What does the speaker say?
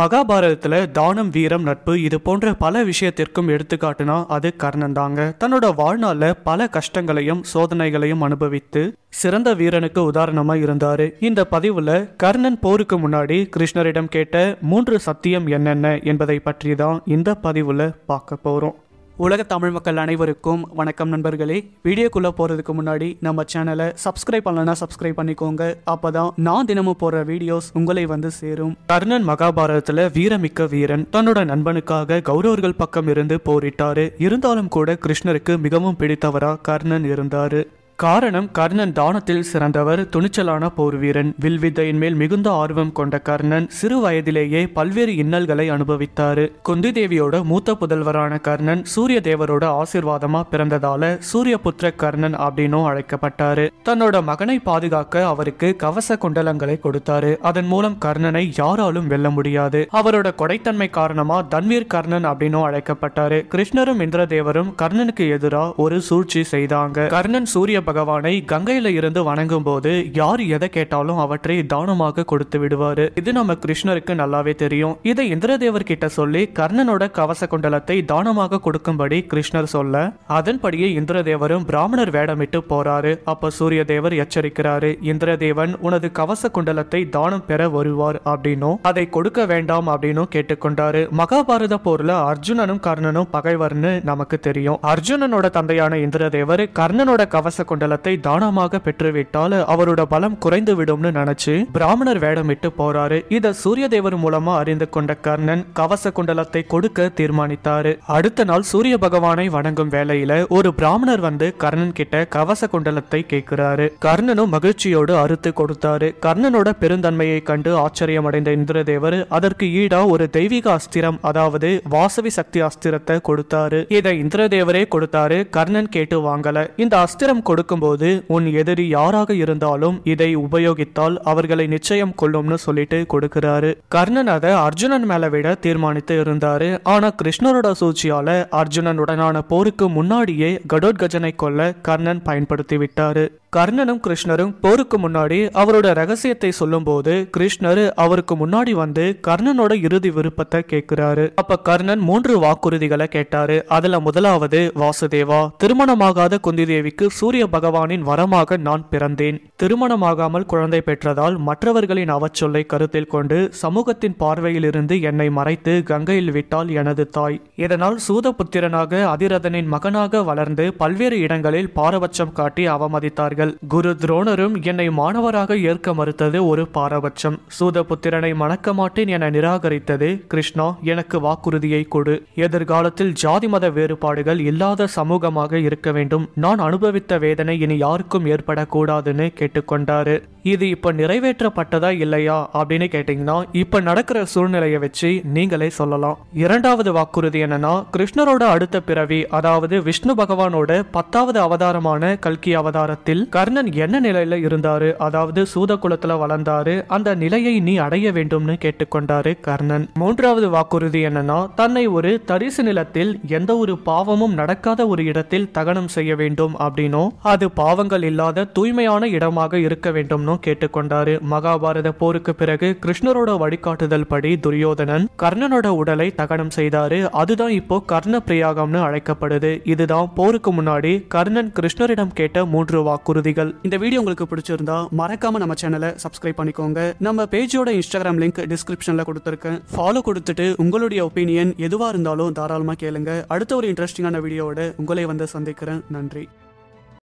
மகாபாரதத்தில் தானம் வீரம் நட்பு இது போன்ற பல விஷயத்திற்கும் எடுத்துக்காட்டுனா அது கர்ணன் தாங்க தன்னோட வாழ்நாளில் பல கஷ்டங்களையும் சோதனைகளையும் அனுபவித்து சிறந்த வீரனுக்கு உதாரணமாக இருந்தார் இந்த பதிவில் கர்ணன் போருக்கு முன்னாடி கிருஷ்ணரிடம் கேட்ட மூன்று சத்தியம் என்னென்ன என்பதை பற்றி தான் இந்த பதிவில் பார்க்க போகிறோம் உலக தமிழ் மக்கள் அனைவருக்கும் வணக்கம் நண்பர்களே வீடியோக்குள்ளே போகிறதுக்கு முன்னாடி நம்ம சேனலை சப்ஸ்கிரைப் பண்ணலன்னா சப்ஸ்கிரைப் பண்ணிக்கோங்க அப்போ தான் நான் தினமும் போடுற வீடியோஸ் உங்களை வந்து சேரும் கர்ணன் மகாபாரதத்தில் வீரமிக்க வீரன் தன்னோட நண்பனுக்காக கௌரவர்கள் பக்கம் இருந்து போரிட்டாரு இருந்தாலும் கூட கிருஷ்ணருக்கு மிகவும் பிடித்தவராக கர்ணன் இருந்தார் காரணம் கர்ணன் தானத்தில் சிறந்தவர் துணிச்சலான போர் வீரன் வில்வித்தையின் மேல் மிகுந்த ஆர்வம் கொண்ட கர்ணன் சிறு வயதிலேயே பல்வேறு இன்னல்களை அனுபவித்தார் குந்தி தேவியோட மூத்த புதல்வரான கர்ணன் சூரிய தேவரோட ஆசிர்வாதமா பிறந்ததால சூரிய புத்திர கர்ணன் அப்படின்னும் அழைக்கப்பட்டாரு தன்னோட மகனை பாதுகாக்க அவருக்கு கவச குண்டலங்களை கொடுத்தாரு அதன் மூலம் கர்ணனை யாராலும் வெல்ல முடியாது அவரோட கொடைத்தன்மை காரணமா தன்வீர் கர்ணன் அப்படின்னும் அழைக்கப்பட்டாரு கிருஷ்ணரும் இந்திரதேவரும் கர்ணனுக்கு எதிராக ஒரு சூழ்ச்சி செய்தாங்க கர்ணன் சூரிய பகவானை கங்கையில இருந்து வணங்கும் போது யார் எதை கேட்டாலும் அவற்றை தானமாக கொடுத்து விடுவாரு இது நம்ம கிருஷ்ணருக்கு நல்லாவே தெரியும் இதை இந்திரதேவர் கிட்ட சொல்லி கர்ணனோட கவச குண்டலத்தை தானமாக கொடுக்கும்படி கிருஷ்ணர் சொல்ல அதன்படியே இந்திரதேவரும் பிராமணர் வேடமிட்டு போறாரு அப்ப சூரிய தேவர் எச்சரிக்கிறாரு இந்திரதேவன் உனது கவச குண்டலத்தை தானம் பெற வருவார் அப்படின்னும் அதை கொடுக்க வேண்டாம் அப்படின்னும் கேட்டுக்கொண்டாரு மகாபாரத போர்ல அர்ஜுனனும் கர்ணனும் பகைவர்னு நமக்கு தெரியும் அர்ஜுனனோட தந்தையான இந்திரதேவர் கர்ணனோட கவச குண்டலத்தை தானமாக பெற்றுவிட்டால் அவரோட பலம் குறைந்து விடும்னு நினைச்சு பிராமணர் வேடமிட்டு போறாரு இத சூரிய தேவர் மூலமா அறிந்து கொண்ட கர்ணன் கவச குண்டலத்தை கொடுக்க தீர்மானித்தாரு அடுத்த நாள் சூரிய பகவானை வணங்கும் வேலையில ஒரு பிராமணர் வந்து கர்ணன் கிட்ட கவச குண்டலத்தை கேட்கிறாரு கர்ணனும் மகிழ்ச்சியோடு அறுத்து கொடுத்தாரு கர்ணனோட பெருந்தன்மையை கண்டு ஆச்சரியமடைந்த இந்திரதேவர் அதற்கு ஈடா ஒரு தெய்வீக அஸ்திரம் அதாவது வாசவி சக்தி அஸ்திரத்தை கொடுத்தாரு இதை இந்திரதேவரே கொடுத்தாரு கர்ணன் கேட்டு வாங்கல இந்த அஸ்திரம் கொடு கொடுக்கும்போது உன் எதிரி யாராக இருந்தாலும் இதை உபயோகித்தால் அவர்களை நிச்சயம் கொள்ளும்னு சொல்லிட்டு கொடுக்கிறாரு கர்ணன் அதை அர்ஜுனன் மேல விட தீர்மானித்து இருந்தாரு ஆனா கிருஷ்ணரோட சூழ்ச்சியால அர்ஜுனனுடனான போருக்கு முன்னாடியே கடோட்கஜனை கொல்ல கர்ணன் பயன்படுத்தி விட்டாரு கர்ணனும் கிருஷ்ணரும் போருக்கு முன்னாடி அவரோட ரகசியத்தை சொல்லும் போது கிருஷ்ணர் அவருக்கு முன்னாடி வந்து கர்ணனோட இறுதி விருப்பத்தை கேட்கிறாரு அப்ப கர்ணன் மூன்று வாக்குறுதிகளை கேட்டாரு அதுல முதலாவது வாசுதேவா திருமணமாகாத குந்தி தேவிக்கு சூரிய பகவானின் வரமாக நான் பிறந்தேன் திருமணமாகாமல் குழந்தை பெற்றதால் மற்றவர்களின் அவச்சொல்லை கருத்தில் கொண்டு சமூகத்தின் பார்வையிலிருந்து என்னை மறைத்து கங்கையில் விட்டால் எனது தாய் இதனால் சூதபுத்திரனாக அதிரதனின் மகனாக வளர்ந்து பல்வேறு இடங்களில் பாரபட்சம் காட்டி அவமதித்தார்கள் குரு துரோணரும் என்னை மாணவராக ஏற்க மறுத்தது ஒரு பாரபட்சம் சூதபுத்திரனை மணக்க மாட்டேன் என நிராகரித்தது கிருஷ்ணா எனக்கு வாக்குறுதியை கொடு எதிர்காலத்தில் ஜாதி மத வேறுபாடுகள் இல்லாத சமூகமாக இருக்க வேண்டும் நான் அனுபவித்த வேதனை வேதனை இனி யாருக்கும் ஏற்படக்கூடாதுன்னு கேட்டுக்கொண்டாரு இது இப்ப நிறைவேற்றப்பட்டதா இல்லையா அப்படின்னு கேட்டீங்கன்னா இப்ப நடக்கிற சூழ்நிலையை வச்சு நீங்களே சொல்லலாம் இரண்டாவது வாக்குறுதி என்னன்னா கிருஷ்ணரோட அடுத்த பிறவி அதாவது விஷ்ணு பகவானோட பத்தாவது அவதாரமான கல்கி அவதாரத்தில் கர்ணன் என்ன நிலையில இருந்தாரு அதாவது சூத குலத்துல வளர்ந்தாரு அந்த நிலையை நீ அடைய வேண்டும்னு கேட்டுக்கொண்டாரு கர்ணன் மூன்றாவது வாக்குறுதி என்னன்னா தன்னை ஒரு தரிசு நிலத்தில் எந்த ஒரு பாவமும் நடக்காத ஒரு இடத்தில் தகனம் செய்ய வேண்டும் அப்படின்னும் அது பாவங்கள் இல்லாத தூய்மையான இடமாக இருக்க வேண்டும்னு கேட்டுக்கொண்டாரு மகாபாரத போருக்கு பிறகு கிருஷ்ணரோட வழிகாட்டுதல் படி துரியோதனன் கர்ணனோட உடலை தகனம் செய்தாரு அதுதான் இப்போ கர்ண பிரியாகம்னு அழைக்கப்படுது இதுதான் போருக்கு முன்னாடி கர்ணன் கிருஷ்ணரிடம் கேட்ட மூன்று வாக்குறுதிகள் இந்த வீடியோ உங்களுக்கு பிடிச்சிருந்தா மறக்காம நம்ம சேனலை சப்ஸ்கிரைப் பண்ணிக்கோங்க நம்ம பேஜோட இன்ஸ்டாகிராம் லிங்க் டிஸ்கிரிப்ஷன்ல கொடுத்துருக்கேன் ஃபாலோ கொடுத்துட்டு உங்களுடைய ஒப்பீனியன் எதுவா இருந்தாலும் தாராளமா கேளுங்க அடுத்த ஒரு இன்ட்ரெஸ்டிங்கான வீடியோவோட உங்களை வந்து சந்திக்கிறேன் நன்றி